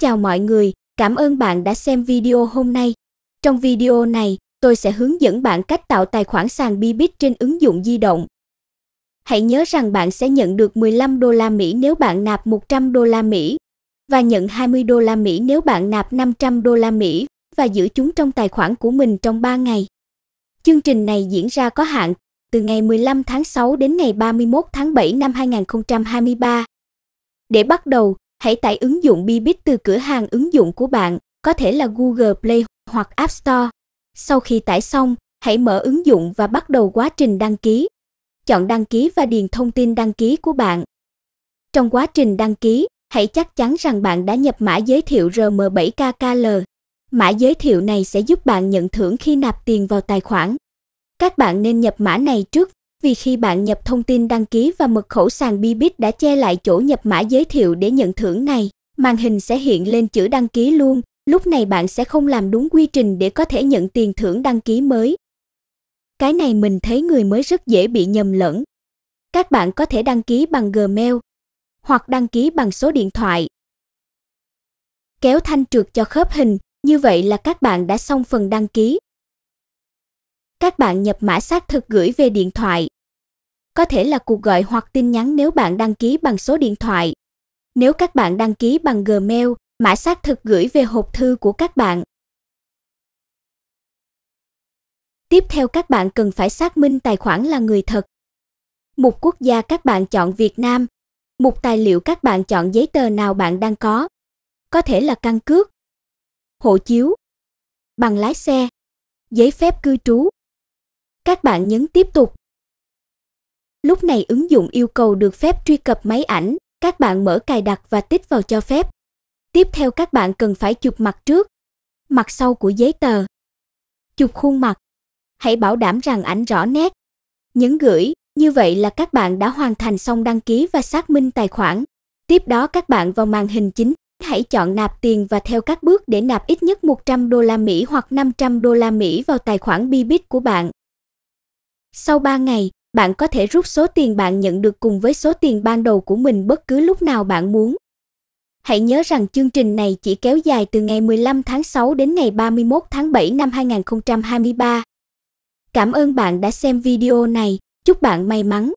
chào mọi người, cảm ơn bạn đã xem video hôm nay. Trong video này, tôi sẽ hướng dẫn bạn cách tạo tài khoản sàn Bybit trên ứng dụng di động. Hãy nhớ rằng bạn sẽ nhận được 15 đô la Mỹ nếu bạn nạp 100 đô la Mỹ và nhận 20 đô la Mỹ nếu bạn nạp 500 đô la Mỹ và giữ chúng trong tài khoản của mình trong 3 ngày. Chương trình này diễn ra có hạn từ ngày 15 tháng 6 đến ngày 31 tháng 7 năm 2023. Để bắt đầu, Hãy tải ứng dụng Bibit từ cửa hàng ứng dụng của bạn, có thể là Google Play hoặc App Store. Sau khi tải xong, hãy mở ứng dụng và bắt đầu quá trình đăng ký. Chọn đăng ký và điền thông tin đăng ký của bạn. Trong quá trình đăng ký, hãy chắc chắn rằng bạn đã nhập mã giới thiệu RM7KKL. Mã giới thiệu này sẽ giúp bạn nhận thưởng khi nạp tiền vào tài khoản. Các bạn nên nhập mã này trước vì khi bạn nhập thông tin đăng ký và mật khẩu sàn Bibit đã che lại chỗ nhập mã giới thiệu để nhận thưởng này, màn hình sẽ hiện lên chữ đăng ký luôn, lúc này bạn sẽ không làm đúng quy trình để có thể nhận tiền thưởng đăng ký mới. Cái này mình thấy người mới rất dễ bị nhầm lẫn. Các bạn có thể đăng ký bằng Gmail hoặc đăng ký bằng số điện thoại. Kéo thanh trượt cho khớp hình, như vậy là các bạn đã xong phần đăng ký. Các bạn nhập mã xác thực gửi về điện thoại. Có thể là cuộc gọi hoặc tin nhắn nếu bạn đăng ký bằng số điện thoại. Nếu các bạn đăng ký bằng Gmail, mã xác thực gửi về hộp thư của các bạn. Tiếp theo các bạn cần phải xác minh tài khoản là người thật. Mục quốc gia các bạn chọn Việt Nam. Mục tài liệu các bạn chọn giấy tờ nào bạn đang có. Có thể là căn cước, hộ chiếu, bằng lái xe, giấy phép cư trú, các bạn nhấn tiếp tục. Lúc này ứng dụng yêu cầu được phép truy cập máy ảnh, các bạn mở cài đặt và tích vào cho phép. Tiếp theo các bạn cần phải chụp mặt trước, mặt sau của giấy tờ. Chụp khuôn mặt. Hãy bảo đảm rằng ảnh rõ nét. Nhấn gửi, như vậy là các bạn đã hoàn thành xong đăng ký và xác minh tài khoản. Tiếp đó các bạn vào màn hình chính, hãy chọn nạp tiền và theo các bước để nạp ít nhất 100 đô la Mỹ hoặc 500 đô la Mỹ vào tài khoản Bybit của bạn. Sau 3 ngày, bạn có thể rút số tiền bạn nhận được cùng với số tiền ban đầu của mình bất cứ lúc nào bạn muốn. Hãy nhớ rằng chương trình này chỉ kéo dài từ ngày 15 tháng 6 đến ngày 31 tháng 7 năm 2023. Cảm ơn bạn đã xem video này, chúc bạn may mắn.